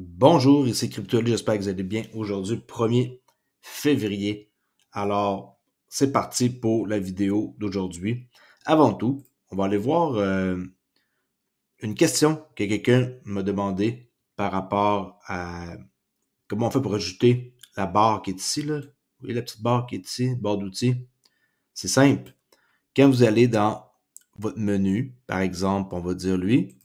Bonjour, ici Cryptoli, j'espère que vous allez bien. Aujourd'hui, 1er février. Alors, c'est parti pour la vidéo d'aujourd'hui. Avant tout, on va aller voir euh, une question que quelqu'un m'a demandé par rapport à comment on fait pour ajouter la barre qui est ici, là. Vous voyez la petite barre qui est ici, barre d'outils. C'est simple. Quand vous allez dans votre menu, par exemple, on va dire lui,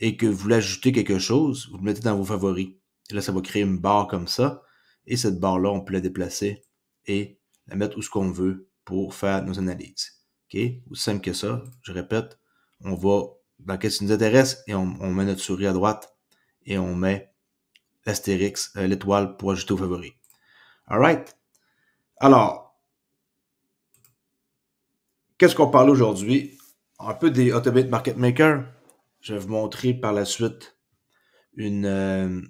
et que vous l'ajoutez quelque chose, vous le mettez dans vos favoris. Et là, ça va créer une barre comme ça. Et cette barre-là, on peut la déplacer et la mettre où ce qu'on veut pour faire nos analyses. OK? Aussi simple que ça, je répète, on va dans qu'est-ce qui nous intéresse et on, met notre souris à droite et on met l'astérix, euh, l'étoile pour ajouter aux favoris. Alright? Alors, qu'est-ce qu'on parle aujourd'hui? Un peu des Automate Market Maker je vais vous montrer par la suite euh,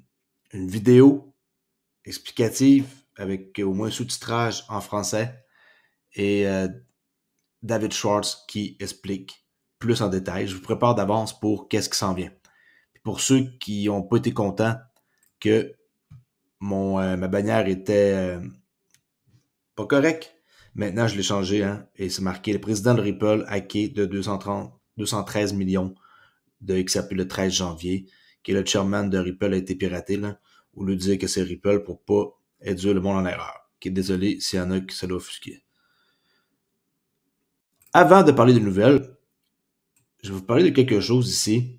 une, vidéo explicative avec au moins sous-titrage en français et euh, David Schwartz qui explique plus en détail. Je vous prépare d'avance pour qu'est-ce qui s'en vient. pour ceux qui n'ont pas été contents que mon, euh, ma bannière était pas correcte, maintenant je l'ai changée hein, et c'est marqué le président de Ripple hacké de 230, 213 millions de XRP le 13 janvier, que le chairman de Ripple a été piraté, là, ou lui dire que c'est Ripple pour pas induire le monde en erreur. Qui est désolé s'il y en a qui se Avant de parler de nouvelles, je vais vous parler de quelque chose ici.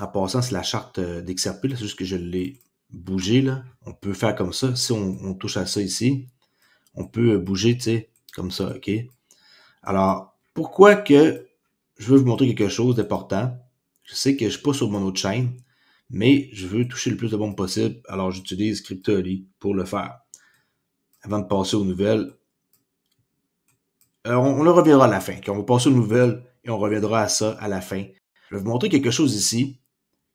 En passant, c'est la charte euh, d'XRP, c'est juste que je l'ai bougé. Là. On peut faire comme ça. Si on, on touche à ça ici, on peut euh, bouger, tu sais, comme ça, OK? Alors, pourquoi que je veux vous montrer quelque chose d'important? Je sais que je suis pas sur mon autre chaîne, mais je veux toucher le plus de monde possible, alors j'utilise CryptoLy pour le faire. Avant de passer aux nouvelles, euh, on, le reviendra à la fin. On va passer aux nouvelles et on reviendra à ça à la fin. Je vais vous montrer quelque chose ici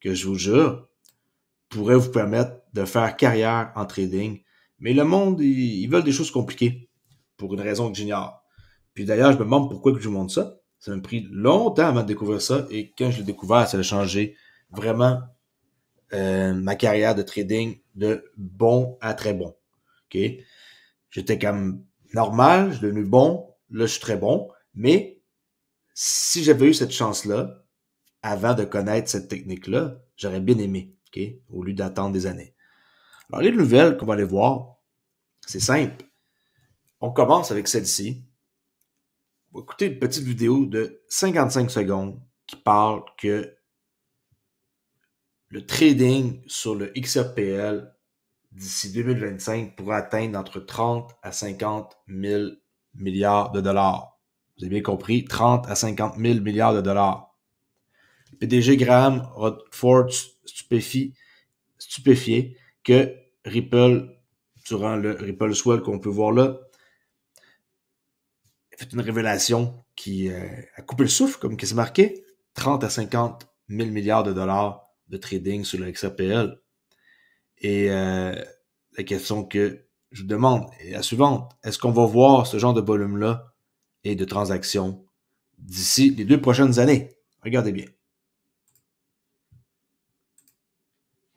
que je vous jure pourrait vous permettre de faire carrière en trading. Mais le monde, ils, veulent des choses compliquées pour une raison que j'ignore. Puis d'ailleurs, je me demande pourquoi que je vous montre ça. Ça m'a pris longtemps avant de découvrir ça. Et quand je l'ai découvert, ça a changé vraiment euh, ma carrière de trading de bon à très bon. OK? J'étais comme normal, je suis devenu bon, là, je suis très bon. Mais si j'avais eu cette chance-là, avant de connaître cette technique-là, j'aurais bien aimé, OK? Au lieu d'attendre des années. Alors, les nouvelles qu'on va aller voir, c'est simple. On commence avec celle-ci écoutez une petite vidéo de 55 secondes qui parle que le trading sur le XRPL d'ici 2025 pourrait atteindre entre 30 à 50 000 milliards de dollars. Vous avez bien compris, 30 à 50 000 milliards de dollars. PDG Graham a stupéfie, stupéfié que Ripple, durant le Ripple Swell qu'on peut voir là, une révélation qui euh, a coupé le souffle, comme qui s'est marqué. 30 à 50 000 milliards de dollars de trading sur le XRPL. Et euh, la question que je vous demande est la suivante. Est-ce qu'on va voir ce genre de volume-là et de transactions d'ici les deux prochaines années? Regardez bien.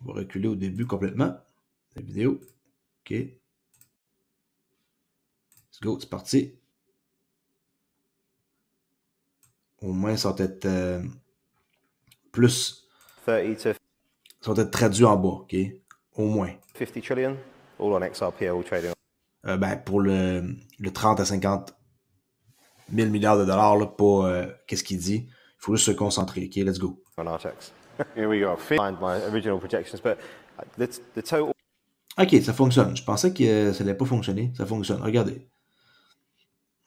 On va reculer au début complètement. La vidéo. OK. Let's go, c'est parti. Au moins, ça va être plus. ça va être traduit en bas, OK? Au moins. Euh, ben, pour le, le, 30 à 50 000 milliards de dollars, là, pas euh, qu'est-ce qu'il dit. Il faut juste se concentrer, OK? Let's go. OK, ça fonctionne. Je pensais que euh, ça n'allait pas fonctionner. Ça fonctionne. Regardez.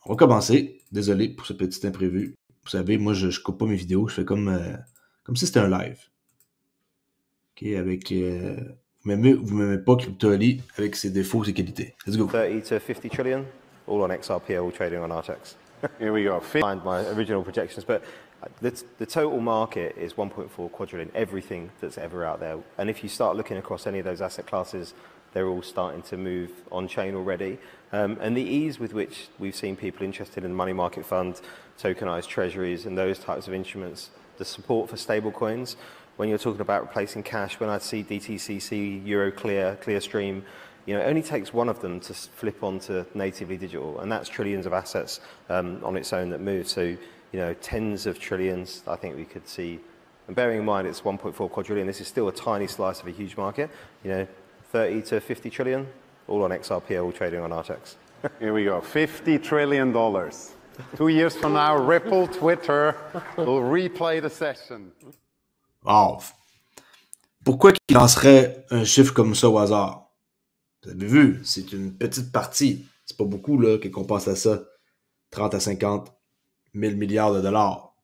On va commencer. Désolé pour ce petit imprévu. Vous savez, moi, je, je coupe pas mes vidéos, je fais comme, euh, comme si c'était un live. OK, avec... Euh, vous m'aimez vous m'aimez pas Ali avec ses défauts, ses qualités. Let's go. 30 to 50 trillion, all on XRP, all trading on Artex. Here we go. Find my original projections, but uh, the, the total market is 1.4 quadrillion, everything that's ever out there. And if you start looking across any of those asset classes, they're all starting to move on chain already. Um, and the ease with which we've seen people interested in money market funds, tokenized treasuries, and those types of instruments, the support for stablecoins. When you're talking about replacing cash, when I see DTCC, Euroclear, Clearstream, you know, it only takes one of them to flip onto natively digital, and that's trillions of assets um, on its own that move. So, you know, tens of trillions, I think we could see. And bearing in mind it's 1.4 quadrillion, this is still a tiny slice of a huge market. You know, 30 to 50 trillion, all on XRP, all trading on Artex. Here we go, $50 trillion. dollars. Two years from now, Ripple, Twitter will replay the session. Wow. Pourquoi qu'il lancerait un chiffre comme ça au hasard? Vous avez vu, c'est une petite partie. C'est pas beaucoup là qu'on pense à ça. 30 à 50 000 milliards de dollars.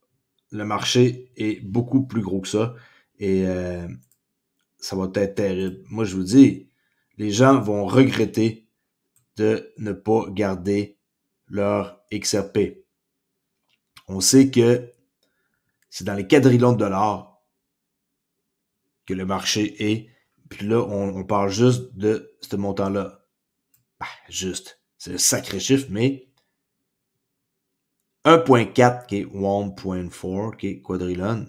Le marché est beaucoup plus gros que ça. Et euh, ça va être terrible. Moi, je vous dis, les gens vont regretter de ne pas garder leur XRP. On sait que c'est dans les quadrillions de dollars que le marché est. Puis là, on, parle juste de ce montant-là. Bah, juste. C'est un sacré chiffre, mais 1.4 qui est 1.4 qui est quadrillion,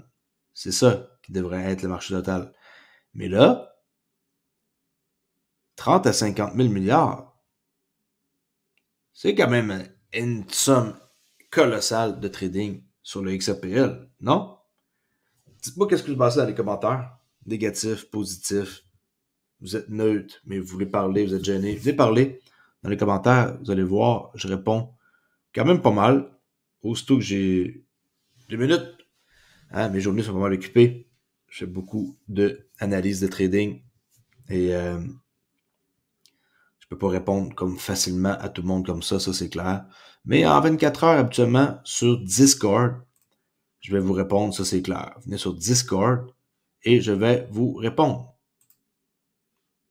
c'est ça qui devrait être le marché total. Mais là, 30 à 50 000 milliards, c'est quand même une somme colossale de trading sur le XAPL, non? Dites-moi qu'est-ce que vous pensez dans les commentaires. Négatif, positif. Vous êtes neutre, mais vous voulez parler, vous êtes gêné. Vous Venez parler dans les commentaires. Vous allez voir, je réponds quand même pas mal. Aussitôt que j'ai deux minutes, hein, mes journées sont pas mal occupées je beaucoup d'analyses de, de trading et euh, je peux pas répondre comme facilement à tout le monde comme ça, ça c'est clair. Mais en 24 heures habituellement sur Discord, je vais vous répondre, ça c'est clair. Venez sur Discord et je vais vous répondre.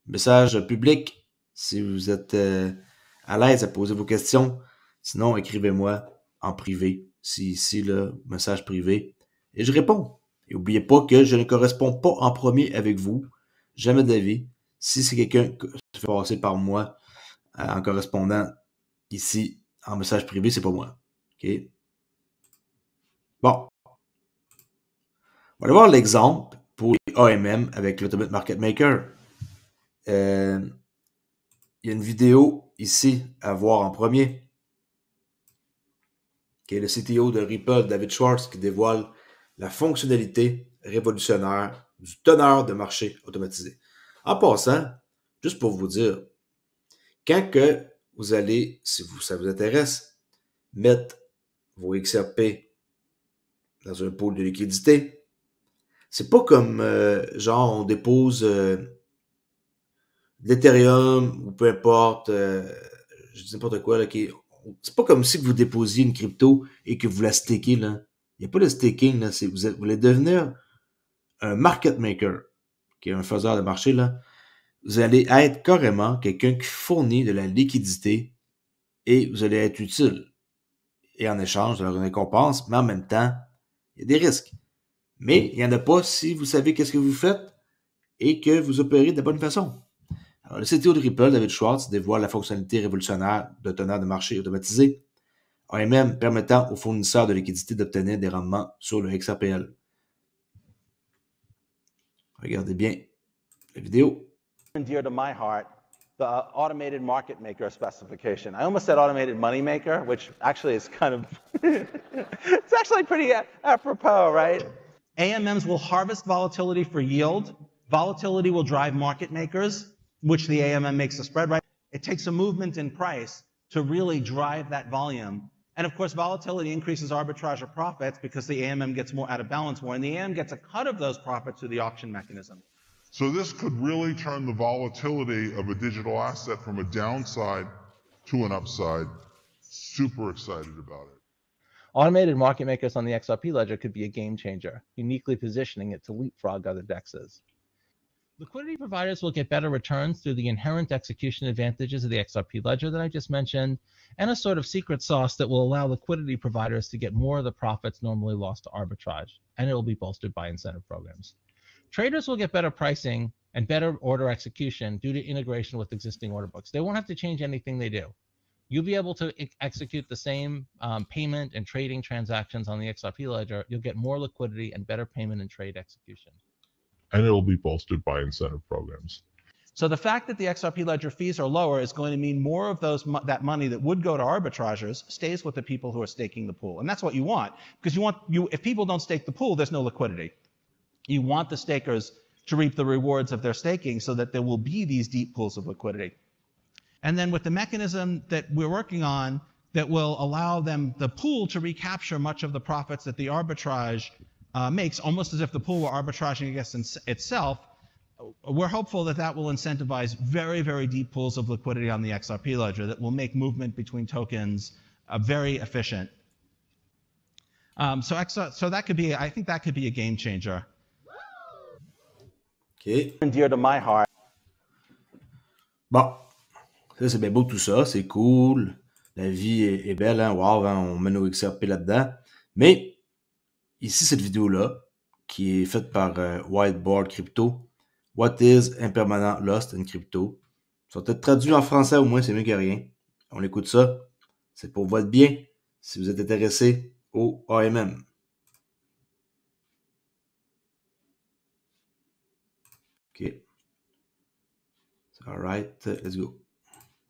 Message public, si vous êtes euh, à l'aise à poser vos questions. Sinon, écrivez-moi en privé. Si ici, si, le message privé. Et je réponds n'oubliez pas que je ne corresponds pas en premier avec vous. Jamais d'avis. Si c'est quelqu'un qui se fait passer par moi euh, en correspondant ici en message privé, c'est pas moi. OK? Bon. On va voir l'exemple pour les AMM avec l'Automate Market Maker. Euh, il y a une vidéo ici à voir en premier, qui le CTO de Ripple, David Schwartz, qui dévoile la fonctionnalité révolutionnaire du teneur de marché automatisé. En passant, juste pour vous dire, quand que vous allez, si vous, ça vous intéresse, mettre vos XRP dans un pôle de liquidité, c'est pas comme euh, genre on dépose euh, l'Ethereum ou peu importe, euh, je dis n'importe quoi, là, qui, c'est pas comme si vous déposiez une crypto et que vous la stakez là, il n'y a pas de staking. si Vous, voulez devenir un market maker, qui est un faiseur de marché. Là. Vous allez être carrément quelqu'un qui fournit de la liquidité et vous allez être utile. Et en échange, vous de une récompense, mais en même temps, il y a des risques. Mais il n'y en a pas si vous savez qu'est-ce que vous faites et que vous opérez de la bonne façon. Alors, le CTO de Ripple, David Schwartz, dévoile la fonctionnalité révolutionnaire de teneur de marché automatisé AMM, MM permettant aux fournisseurs de liquidités d'obtenir des rendements sur le XRPL. Regardez bien la vidéo. Dear to my heart, the automated market maker specification. I almost said automated money maker, which actually is kind of, it's actually pretty apropos, right? AMMs will harvest volatility for yield. Volatility will drive market makers, which the AMM makes a spread, right? It takes a movement in price to really drive that volume and of course, volatility increases arbitrage of profits because the AMM gets more out of balance more, and the AM gets a cut of those profits through the auction mechanism. So this could really turn the volatility of a digital asset from a downside to an upside. Super excited about it. Automated market makers on the XRP ledger could be a game changer, uniquely positioning it to leapfrog other dexes. Liquidity providers will get better returns through the inherent execution advantages of the XRP ledger that I just mentioned, and a sort of secret sauce that will allow liquidity providers to get more of the profits normally lost to arbitrage, and it will be bolstered by incentive programs. Traders will get better pricing and better order execution due to integration with existing order books. They won't have to change anything they do. You'll be able to execute the same um, payment and trading transactions on the XRP ledger. You'll get more liquidity and better payment and trade execution and it'll be bolstered by incentive programs. So the fact that the XRP ledger fees are lower is going to mean more of those that money that would go to arbitragers stays with the people who are staking the pool, and that's what you want because you want you if people don't stake the pool, there's no liquidity. You want the stakers to reap the rewards of their staking so that there will be these deep pools of liquidity. And then with the mechanism that we're working on that will allow them the pool to recapture much of the profits that the arbitrage uh, makes, almost as if the pool were arbitraging against ins- itself. Uh, we're hopeful that that will incentivize very, very deep pools of liquidity on the XRP ledger that will make movement between tokens uh, very efficient. Um, so, XR- so that could be, I think that could be a game changer. Okay. Dear to my heart. Bon, ça c'est bien beau tout ça, c'est cool. La vie est, est belle, hein? wow, hein? on met nos XRP là-dedans. Mais Ici, cette vidéo-là, qui est faite par euh, Whiteboard Crypto, What is Impermanent Lost in Crypto, ça va être traduit en français au moins, c'est mieux que rien. On écoute ça. C'est pour votre bien si vous êtes intéressé au AMM. OK. Alright, right, let's go.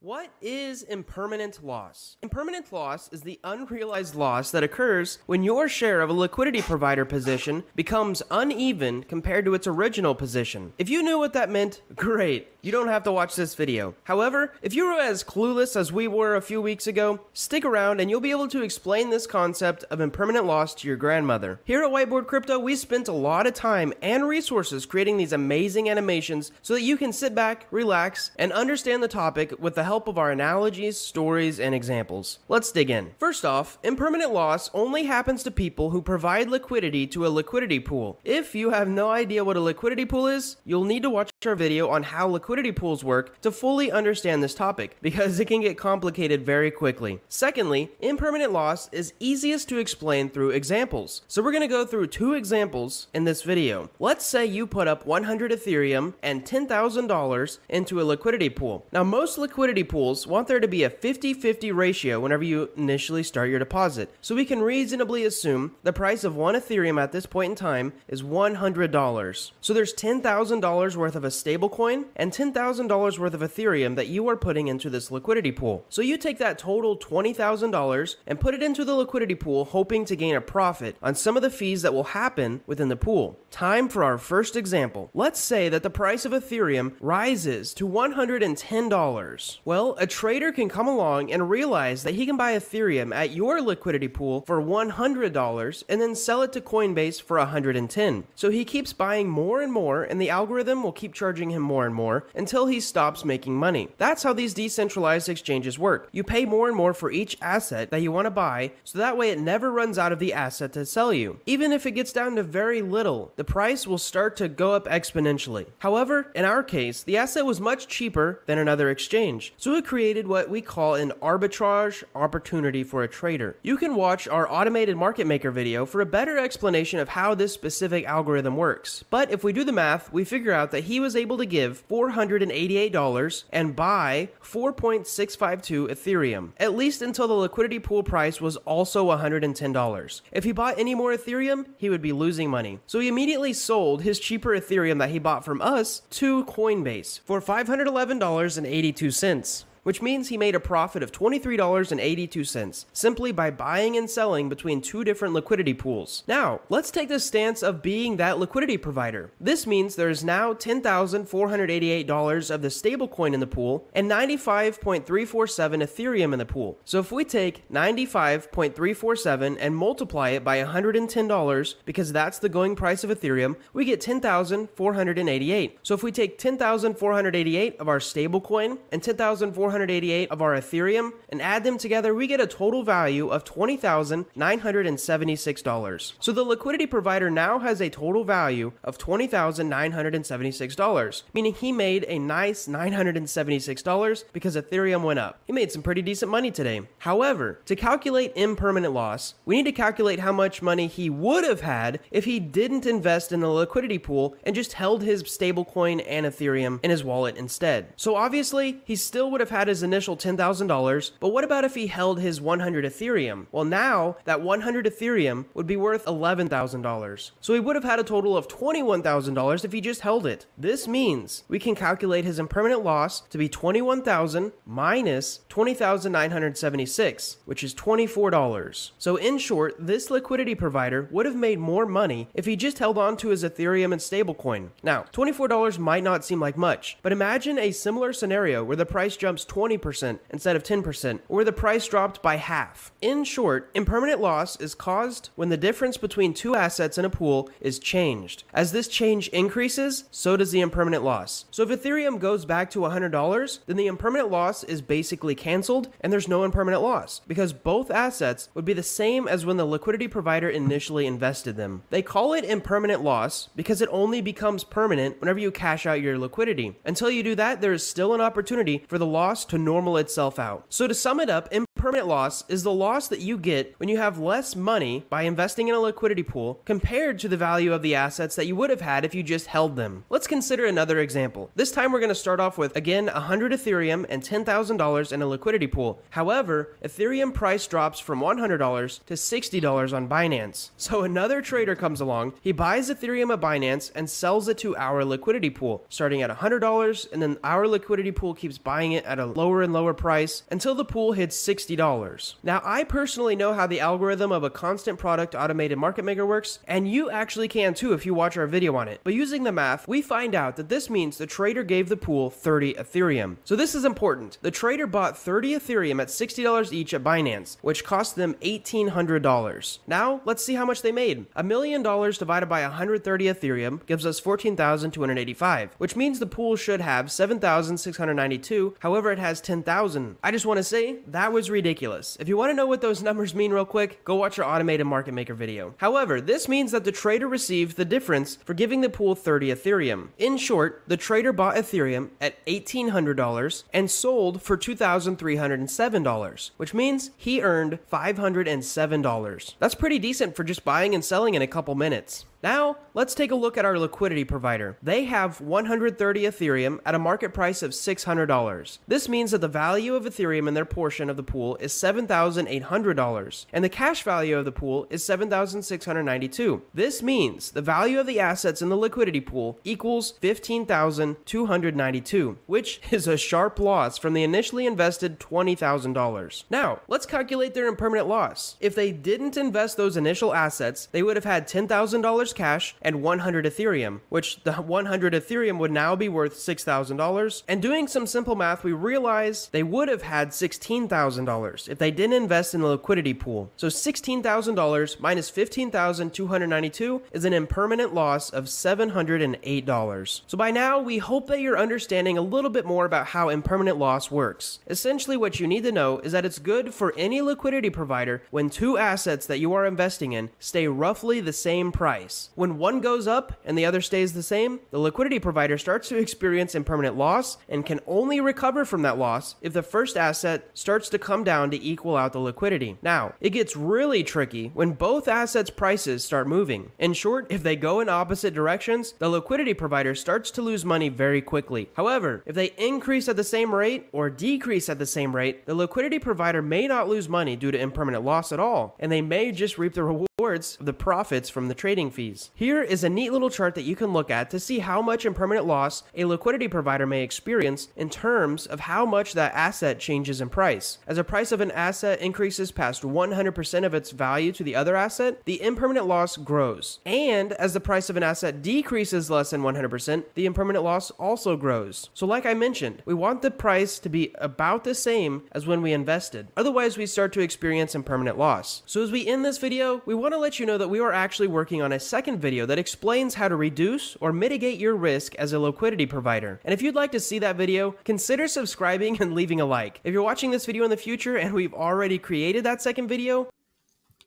What is impermanent loss? Impermanent loss is the unrealized loss that occurs when your share of a liquidity provider position becomes uneven compared to its original position. If you knew what that meant, great. You don't have to watch this video. However, if you were as clueless as we were a few weeks ago, stick around and you'll be able to explain this concept of impermanent loss to your grandmother. Here at Whiteboard Crypto, we spent a lot of time and resources creating these amazing animations so that you can sit back, relax, and understand the topic with the help help of our analogies, stories, and examples. Let's dig in. First off, impermanent loss only happens to people who provide liquidity to a liquidity pool. If you have no idea what a liquidity pool is, you'll need to watch video on how liquidity pools work to fully understand this topic because it can get complicated very quickly. Secondly, impermanent loss is easiest to explain through examples. So we're going to go through two examples in this video. Let's say you put up 100 Ethereum and $10,000 into a liquidity pool. Now most liquidity pools want there to be a 50-50 ratio whenever you initially start your deposit. So we can reasonably assume the price of one Ethereum at this point in time is $100. So there's $10,000 worth of a stablecoin and $10,000 worth of Ethereum that you are putting into this liquidity pool. So you take that total $20,000 and put it into the liquidity pool, hoping to gain a profit on some of the fees that will happen within the pool. Time for our first example. Let's say that the price of Ethereum rises to $110. Well, a trader can come along and realize that he can buy Ethereum at your liquidity pool for $100 and then sell it to Coinbase for $110. So he keeps buying more and more, and the algorithm will keep charging him more and more until he stops making money. That's how these decentralized exchanges work. You pay more and more for each asset that you want to buy, so that way it never runs out of the asset to sell you. Even if it gets down to very little, the price will start to go up exponentially. However, in our case, the asset was much cheaper than another exchange, so it created what we call an arbitrage opportunity for a trader. You can watch our automated market maker video for a better explanation of how this specific algorithm works. But if we do the math, we figure out that he was was able to give $488 and buy 4.652 Ethereum, at least until the liquidity pool price was also $110. If he bought any more Ethereum, he would be losing money. So he immediately sold his cheaper Ethereum that he bought from us to Coinbase for $511.82 which means he made a profit of $23.82 simply by buying and selling between two different liquidity pools. Now, let's take the stance of being that liquidity provider. This means there is now $10,488 of the stablecoin in the pool and 95.347 Ethereum in the pool. So if we take 95.347 and multiply it by $110 because that's the going price of Ethereum, we get 10,488. So if we take 10,488 of our stablecoin and 10,488 488 of our Ethereum and add them together, we get a total value of $20,976. So the liquidity provider now has a total value of $20,976, meaning he made a nice $976 because Ethereum went up. He made some pretty decent money today. However, to calculate impermanent loss, we need to calculate how much money he would have had if he didn't invest in the liquidity pool and just held his stablecoin and Ethereum in his wallet instead. So obviously, he still would have had his initial $10,000, but what about if he held his 100 Ethereum? Well, now that 100 Ethereum would be worth $11,000. So he would have had a total of $21,000 if he just held it. This means we can calculate his impermanent loss to be 21,000 minus 20,976, which is $24. So in short, this liquidity provider would have made more money if he just held on to his Ethereum and stablecoin. Now, $24 might not seem like much, but imagine a similar scenario where the price jumps 20% instead of 10%, or the price dropped by half. In short, impermanent loss is caused when the difference between two assets in a pool is changed. As this change increases, so does the impermanent loss. So if Ethereum goes back to $100, then the impermanent loss is basically canceled and there's no impermanent loss because both assets would be the same as when the liquidity provider initially invested them. They call it impermanent loss because it only becomes permanent whenever you cash out your liquidity. Until you do that, there is still an opportunity for the loss to normal itself out. So to sum it up, impermanent loss is the loss that you get when you have less money by investing in a liquidity pool compared to the value of the assets that you would have had if you just held them. Let's consider another example. This time we're going to start off with, again, 100 Ethereum and $10,000 in a liquidity pool. However, Ethereum price drops from $100 to $60 on Binance. So another trader comes along, he buys Ethereum at Binance and sells it to our liquidity pool, starting at $100 and then our liquidity pool keeps buying it at a lower and lower price until the pool hits $60. Now, I personally know how the algorithm of a constant product automated market maker works, and you actually can too if you watch our video on it. But using the math, we find out that this means the trader gave the pool 30 Ethereum. So this is important. The trader bought 30 Ethereum at $60 each at Binance, which cost them $1,800. Now, let's see how much they made. A million dollars divided by 130 Ethereum gives us 14,285, which means the pool should have 7,692. However, it has 10,000. I just want to say that was ridiculous. If you want to know what those numbers mean real quick, go watch our automated market maker video. However, this means that the trader received the difference for giving the pool 30 Ethereum. In short, the trader bought Ethereum at $1,800 and sold for $2,307, which means he earned $507. That's pretty decent for just buying and selling in a couple minutes. Now, let's take a look at our liquidity provider. They have 130 Ethereum at a market price of $600. This means that the value of Ethereum in their portion of the pool is $7,800, and the cash value of the pool is $7,692. This means the value of the assets in the liquidity pool equals $15,292, which is a sharp loss from the initially invested $20,000. Now, let's calculate their impermanent loss. If they didn't invest those initial assets, they would have had $10,000 Source Cash and 100 Ethereum, which the 100 Ethereum would now be worth $6,000. And doing some simple math, we realize they would have had $16,000 if they didn't invest in the liquidity pool. So $16,000 minus minus 15,292 dollars is an impermanent loss of $708. So by now, we hope that you're understanding a little bit more about how impermanent loss works. Essentially, what you need to know is that it's good for any liquidity provider when two assets that you are investing in stay roughly the same price. When one goes up and the other stays the same, the liquidity provider starts to experience impermanent loss and can only recover from that loss if the first asset starts to come down to equal out the liquidity. Now, it gets really tricky when both assets' prices start moving. In short, if they go in opposite directions, the liquidity provider starts to lose money very quickly. However, if they increase at the same rate or decrease at the same rate, the liquidity provider may not lose money due to impermanent loss at all, and they may just reap the rewards of the profits from the trading fee fees. Here is a neat little chart that you can look at to see how much impermanent loss a liquidity provider may experience in terms of how much that asset changes in price. As the price of an asset increases past 100% of its value to the other asset, the impermanent loss grows. And as the price of an asset decreases less than 100%, the impermanent loss also grows. So like I mentioned, we want the price to be about the same as when we invested. Otherwise, we start to experience impermanent loss. So as we end this video, we want to let you know that we are actually working on a second video that explains how to reduce or mitigate your risk as a liquidity provider. And if you'd like to see that video, consider subscribing and leaving a like. If you're watching this video in the future and we've already created that second video.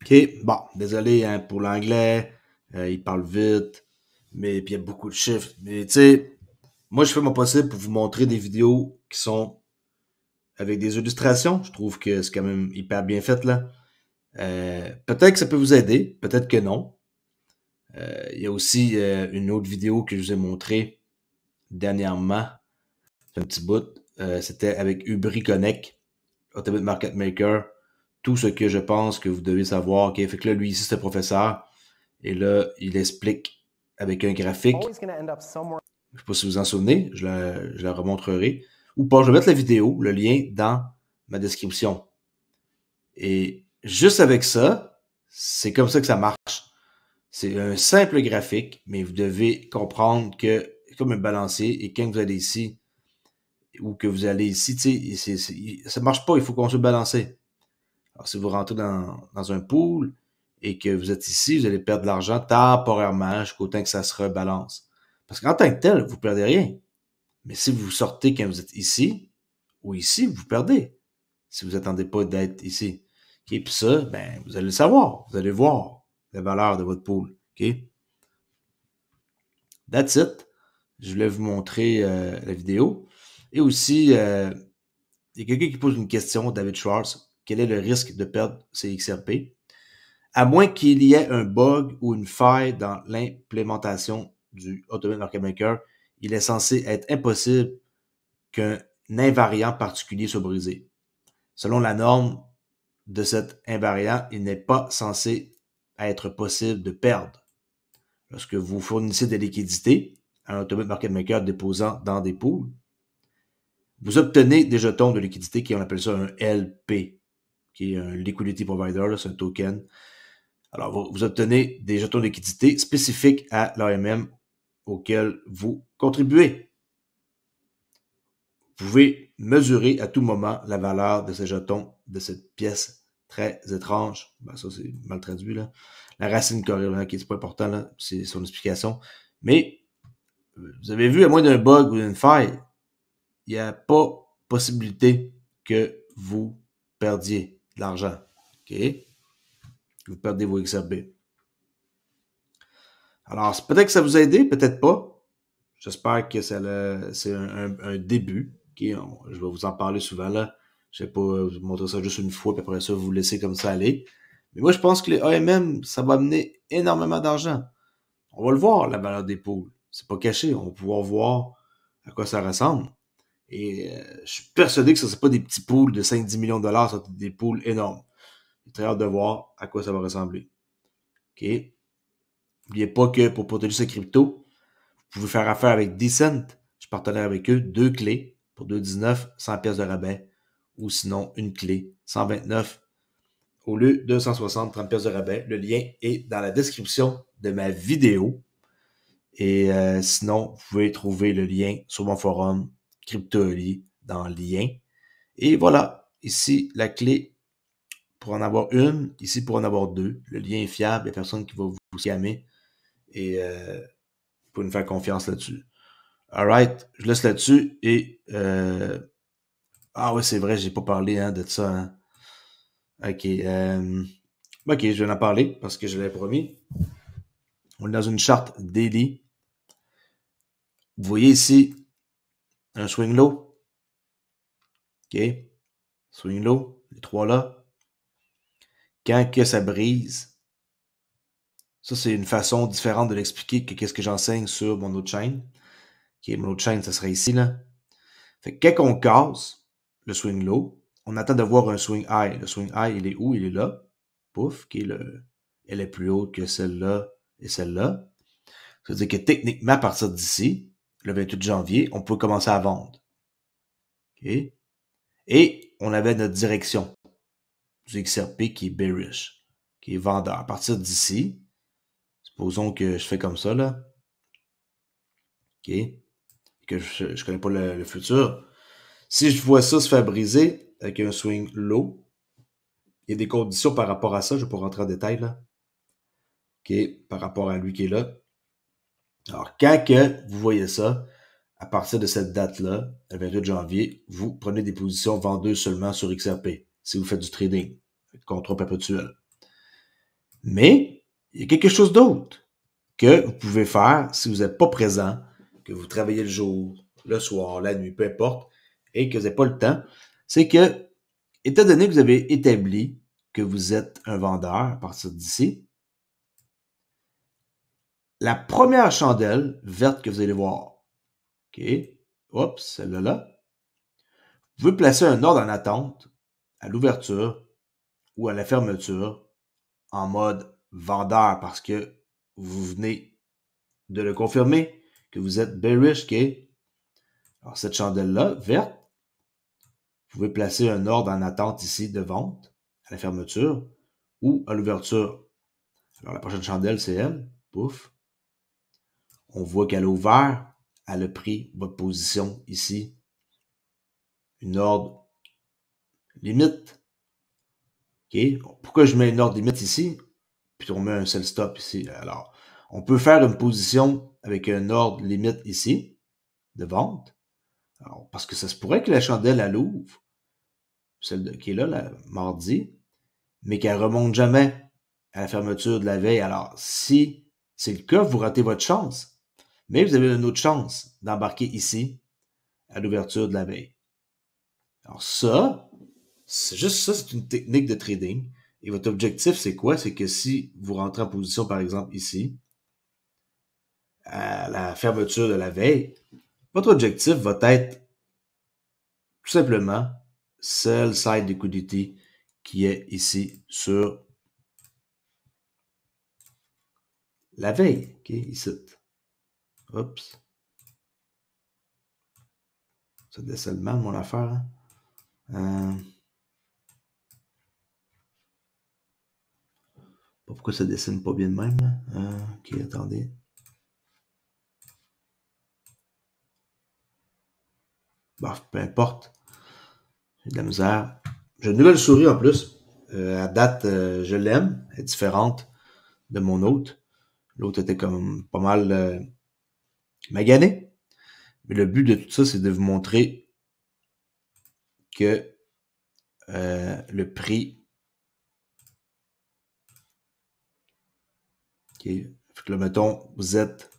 Ok, bon, désolé hein, pour l'anglais, euh, il parle vite, mais il y a beaucoup de chiffres. Mais tu sais, moi je fais mon possible pour vous montrer des vidéos qui sont avec des illustrations. Je trouve que c'est quand même hyper bien fait là. Euh, peut-être que ça peut vous aider, peut-être que non. Euh, il y a aussi euh, une autre vidéo que je vous ai montrée dernièrement, un petit bout. Euh, c'était avec Ubri Connect, Market Maker. Tout ce que je pense que vous devez savoir. qui fait que là, lui, ici, c'est professeur. Et là, il explique avec un graphique. Je ne sais pas si vous en souvenez, je la, je la, remontrerai. Ou pas, je vais mettre la vidéo, le lien dans ma description. Et juste avec ça, c'est comme ça que ça marche. C'est un simple graphique, mais vous devez comprendre que, comme un balancier, et quand vous allez ici, ou que vous allez ici, tu sais, ça marche pas, il faut qu'on se balance. Alors, si vous rentrez dans, dans, un pool et que vous êtes ici, vous allez perdre de l'argent temporairement jusqu'au temps que ça se rebalance. Parce qu'en tant que tel, vous perdez rien. Mais si vous sortez quand vous êtes ici ou ici, vous perdez. Si vous n'attendez pas d'être ici. Et puis ça, ben, vous allez le savoir, vous allez voir de valeur de votre pool. OK? That's it. Je voulais vous montrer euh, la vidéo. Et aussi, euh, il y a quelqu'un qui pose une question, David Schwartz. Quel est le risque de perdre ses XRP? À moins qu'il y ait un bug ou une faille dans l'implémentation du Automate Market Maker, il est censé être impossible qu'un invariant particulier soit brisé. Selon la norme de cet invariant, il n'est pas censé être possible de perdre lorsque vous fournissez des liquidités à un Automate market maker déposant dans des poules, Vous obtenez des jetons de liquidité qui on appelle ça un LP, qui est un liquidity provider, c'est un token. Alors, vous, obtenez des jetons de liquidité spécifiques à l'AMM auquel vous contribuez. Vous pouvez mesurer à tout moment la valeur de ces jetons, de cette pièce très étrange. Ben, ça, c'est mal traduit, là. La racine coréenne, hein, qui c'est pas important, là. C'est son explication. Mais, euh, vous avez vu, à moins d'un bug ou d'une faille, il n'y a pas possibilité que vous perdiez de l'argent. OK? Vous perdez vos XRB. Alors, peut-être que ça vous a aidé, peut-être pas. J'espère que c'est un, début. qui je vais vous en parler souvent là. Je vais pas, vous montrer ça juste une fois, puis après ça, vous laissez comme ça aller. Mais moi, je pense que les AMM, ça va amener énormément d'argent. On va le voir, la valeur des poules. C'est pas caché. On va pouvoir voir à quoi ça ressemble. Et euh, je suis persuadé que ce ne pas des petits poules de 5-10 millions de dollars, ça des poules énormes. J'ai très hâte de voir à quoi ça va ressembler. OK? N'oubliez pas que pour protéger ces crypto, vous pouvez faire affaire avec Decent. Je partenais avec eux deux clés pour 2,19, 100 pièces de rabais ou sinon une clé 129 au lieu de 260, 30 pièces de rabais. Le lien est dans la description de ma vidéo. Et euh, sinon, vous pouvez trouver le lien sur mon forum CryptoLi dans lien. Et voilà, ici la clé pour en avoir une, ici pour en avoir deux. Le lien est fiable, il n'y a personne qui va vous scammer. Et euh, vous pouvez nous faire confiance là-dessus. Alright, je laisse là-dessus et euh, ah ouais, c'est vrai, j'ai pas parlé hein, de ça. Hein. Ok. Euh, ok, je vais en parler parce que je l'ai promis. On est dans une charte daily. Vous voyez ici un swing low. OK. Swing low, les trois là. Quand que ça brise, ça c'est une façon différente de l'expliquer que qu'est-ce que j'enseigne sur mon autre chaîne. OK, mon autre chaîne, ça serait ici là. Fait que quand on casse, le swing low. On attend de voir un swing high. Le swing high, il est où? Il est là. Pouf, qui est le, elle est plus haute que celle-là et celle-là. C'est-à-dire que techniquement, à partir d'ici, le 28 janvier, on peut commencer à vendre. Et on avait notre direction du XRP qui est bearish, qui est vendeur. À partir d'ici, supposons que je fais comme ça, là. OK? Que je ne connais pas le futur. Si je vois ça se faire briser avec un swing low, il y a des conditions par rapport à ça, je vais pas rentrer en détail là. Ok, par rapport à lui qui est là. Alors, quand que vous voyez ça, à partir de cette date-là, le 28 janvier, vous prenez des positions vendeuses seulement sur XRP, si vous faites du trading, contrat perpétuel. Mais, il y a quelque chose d'autre que vous pouvez faire si vous n'êtes pas présent, que vous travaillez le jour, le soir, la nuit, peu importe, et que vous n'avez pas le temps, c'est que, étant donné que vous avez établi que vous êtes un vendeur à partir d'ici, la première chandelle verte que vous allez voir, OK, oups, celle-là, vous pouvez placer un ordre en attente à l'ouverture ou à la fermeture en mode vendeur parce que vous venez de le confirmer que vous êtes bearish, OK? Alors, cette chandelle-là, verte, pouvez placer un ordre en attente ici de vente à la fermeture ou à l'ouverture. Alors la prochaine chandelle, c'est elle. Pouf. On voit qu'elle a ouvert, elle a pris votre position ici. Une ordre limite. OK? Pourquoi je mets une ordre limite ici? Puis on met un sell stop ici. Alors, on peut faire une position avec un ordre limite ici de vente. Alors, parce que ça se pourrait que la chandelle, elle ouvre celle de, qui est là, la mardi, mais qu'elle remonte jamais à la fermeture de la veille. Alors, si c'est le cas, vous ratez votre chance. Mais vous avez une autre chance d'embarquer ici à l'ouverture de la veille. Alors ça, c'est juste ça, c'est une technique de trading. Et votre objectif, c'est quoi? C'est que si vous rentrez en position, par exemple, ici, à la fermeture de la veille, votre objectif va être tout simplement seul site liquidity qui est ici sur la veille, qui ici. Oups. Ça descend mal mon affaire. Hein. Euh, pourquoi ça dessine pas bien même? Hein? Euh, ok, attendez. Bah, peu importe de la misère. J'ai une nouvelle souris en plus. Euh, à date, euh, je l'aime. Elle est différente de mon autre. L'autre était comme pas mal euh, magané. Mais le but de tout ça, c'est de vous montrer que le prix. OK. Fait que mettons, vous êtes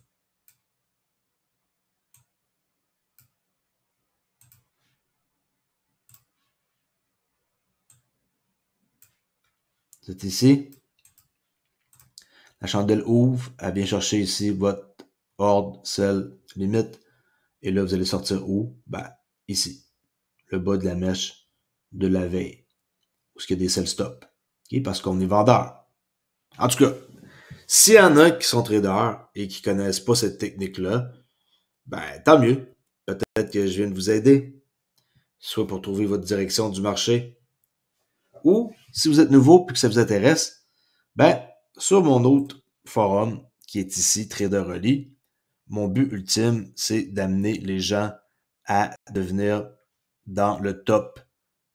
c'est ici. La chandelle ouvre. Elle vient chercher ici votre ordre, sell, limite. Et là, vous allez sortir où? Ben, ici. Le bas de la mèche de la veille. Où est-ce qu'il y a des sell stop. Parce qu'on est vendeur. En tout cas, s'il y en a qui sont traders et qui connaissent pas cette technique-là, ben, tant mieux. Peut-être que je viens de vous aider. Soit pour trouver votre direction du marché, ou, si vous êtes nouveau et que ça vous intéresse, ben, sur mon autre forum qui est ici, Trader Reli, mon but ultime, c'est d'amener les gens à devenir dans le top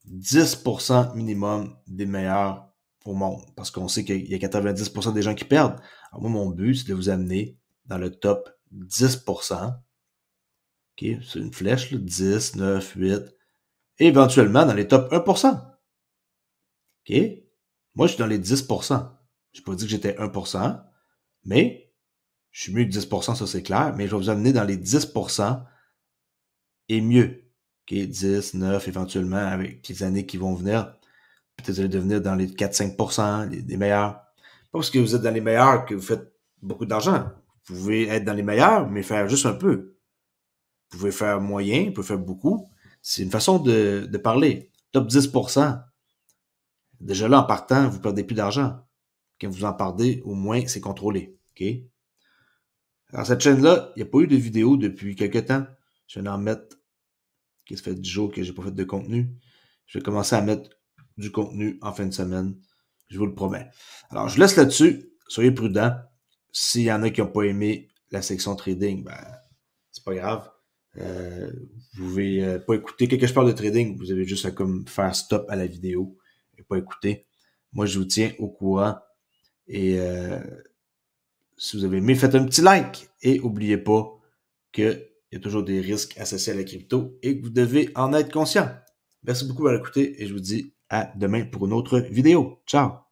10% minimum des meilleurs au monde. Parce qu'on sait qu'il y a 90% des gens qui perdent. Alors moi, mon but, c'est de vous amener dans le top 10%. Ok, c'est une flèche, là, 10, 9, 8. Et éventuellement dans les top 1%. OK? Moi, je suis dans les 10 Je n'ai pas dit que j'étais 1 mais je suis mieux que 10 ça c'est clair, mais je vais vous amener dans les 10 et mieux. OK? 10, 9 éventuellement, avec les années qui vont venir. Peut-être vous devenir dans les 4-5 les, les meilleurs. Pas parce que vous êtes dans les meilleurs que vous faites beaucoup d'argent. Vous pouvez être dans les meilleurs, mais faire juste un peu. Vous pouvez faire moyen, vous pouvez faire beaucoup. C'est une façon de, de parler. Top 10 Déjà là, en partant, vous perdez plus d'argent. Quand vous en parlez, au moins, c'est contrôlé. OK? Alors, cette chaîne-là, il n'y a pas eu de vidéo depuis quelques temps. Je vais en mettre, qui se fait du jour, que j'ai pas fait de contenu. Je vais commencer à mettre du contenu en fin de semaine. Je vous le promets. Alors, je laisse là-dessus. Soyez prudents. S'il y en a qui n'ont pas aimé la section trading, ben, c'est pas grave. Euh, vous pouvez euh, pas écouter. Quelque chose je parle de trading, vous avez juste à comme faire stop à la vidéo pas écouté. Moi, je vous tiens au courant. Et euh, si vous avez aimé, faites un petit like. Et n'oubliez pas qu'il y a toujours des risques associés à la crypto et que vous devez en être conscient. Merci beaucoup d'avoir écouté et je vous dis à demain pour une autre vidéo. Ciao!